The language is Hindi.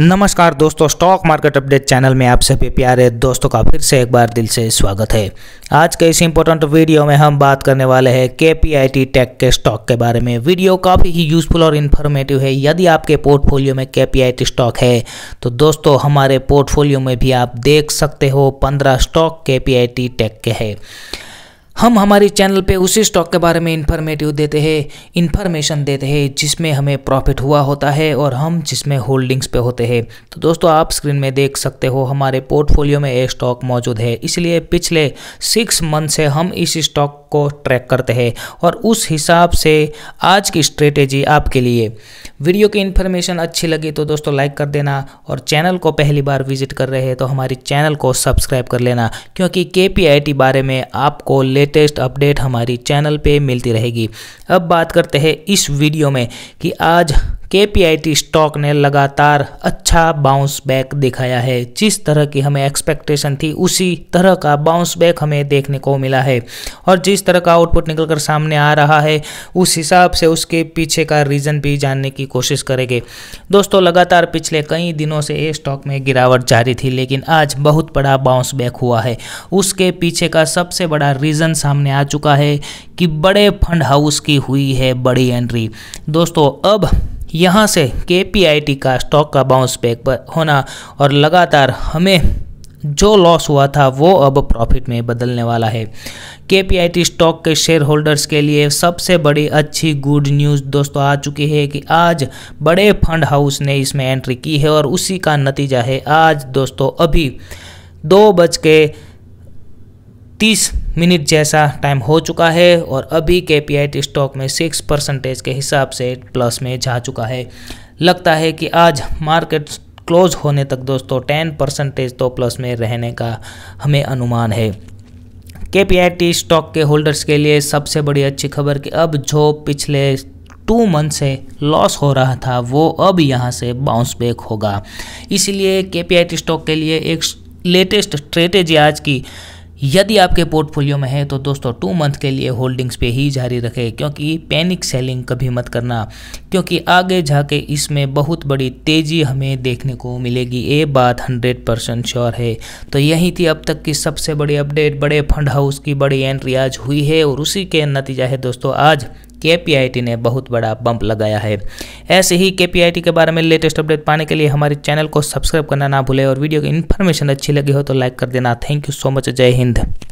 नमस्कार दोस्तों स्टॉक मार्केट अपडेट चैनल में आप सभी प्यारे दोस्तों का फिर से एक बार दिल से स्वागत है आज के इस इंपॉर्टेंट वीडियो में हम बात करने वाले हैं K P I T tech के स्टॉक के बारे में वीडियो काफ़ी ही यूजफुल और इन्फॉर्मेटिव है यदि आपके पोर्टफोलियो में के पी आई टी स्टॉक है तो दोस्तों हमारे पोर्टफोलियो में भी आप देख सकते हो पंद्रह स्टॉक के पी आई टी टेक के है हम हमारे चैनल पे उसी स्टॉक के बारे में इन्फॉर्मेटिव देते हैं इन्फॉर्मेशन देते हैं जिसमें हमें प्रॉफिट हुआ होता है और हम जिसमें होल्डिंग्स पे होते हैं तो दोस्तों आप स्क्रीन में देख सकते हो हमारे पोर्टफोलियो में ये स्टॉक मौजूद है इसलिए पिछले सिक्स मंथ से हम इस स्टॉक को ट्रैक करते हैं और उस हिसाब से आज की स्ट्रेटेजी आपके लिए वीडियो की इन्फॉर्मेशन अच्छी लगी तो दोस्तों लाइक कर देना और चैनल को पहली बार विजिट कर रहे हैं तो हमारे चैनल को सब्सक्राइब कर लेना क्योंकि के बारे में आपको ले लेटेस्ट अपडेट हमारी चैनल पे मिलती रहेगी अब बात करते हैं इस वीडियो में कि आज के स्टॉक ने लगातार अच्छा बाउंस बैक दिखाया है जिस तरह की हमें एक्सपेक्टेशन थी उसी तरह का बाउंस बैक हमें देखने को मिला है और जिस तरह का आउटपुट निकलकर सामने आ रहा है उस हिसाब से उसके पीछे का रीज़न भी जानने की कोशिश करेंगे दोस्तों लगातार पिछले कई दिनों से ये स्टॉक में गिरावट जारी थी लेकिन आज बहुत बड़ा बाउंस बैक हुआ है उसके पीछे का सबसे बड़ा रीज़न सामने आ चुका है कि बड़े फंड हाउस की हुई है बड़ी एंट्री दोस्तों अब यहाँ से के का स्टॉक का बाउंस बैक होना और लगातार हमें जो लॉस हुआ था वो अब प्रॉफिट में बदलने वाला है के स्टॉक के शेयर होल्डर्स के लिए सबसे बड़ी अच्छी गुड न्यूज़ दोस्तों आ चुकी है कि आज बड़े फंड हाउस ने इसमें एंट्री की है और उसी का नतीजा है आज दोस्तों अभी दो बज के तीस मिनट जैसा टाइम हो चुका है और अभी के पी स्टॉक में सिक्स परसेंटेज के हिसाब से प्लस में जा चुका है लगता है कि आज मार्केट क्लोज होने तक दोस्तों टेन परसेंटेज तो प्लस में रहने का हमें अनुमान है के स्टॉक के होल्डर्स के लिए सबसे बड़ी अच्छी खबर कि अब जो पिछले टू मंथ से लॉस हो रहा था वो अब यहाँ से बाउंस बैक होगा इसलिए के स्टॉक के लिए एक लेटेस्ट स्ट्रेटेजी आज की यदि आपके पोर्टफोलियो में है तो दोस्तों टू मंथ के लिए होल्डिंग्स पे ही जारी रखें क्योंकि पैनिक सेलिंग कभी मत करना क्योंकि आगे जाके इसमें बहुत बड़ी तेज़ी हमें देखने को मिलेगी ये बात हंड्रेड परसेंट श्योर है तो यही थी अब तक की सबसे बड़ी अपडेट बड़े फंड हाउस की बड़ी एंट्री आज हुई है और उसी के नतीजा है दोस्तों आज के ने बहुत बड़ा बम्प लगाया है ऐसे ही के के बारे में लेटेस्ट अपडेट पाने के लिए हमारे चैनल को सब्सक्राइब करना ना भूलें और वीडियो की इन्फॉर्मेशन अच्छी लगी हो तो लाइक कर देना थैंक यू सो मच जय हिंद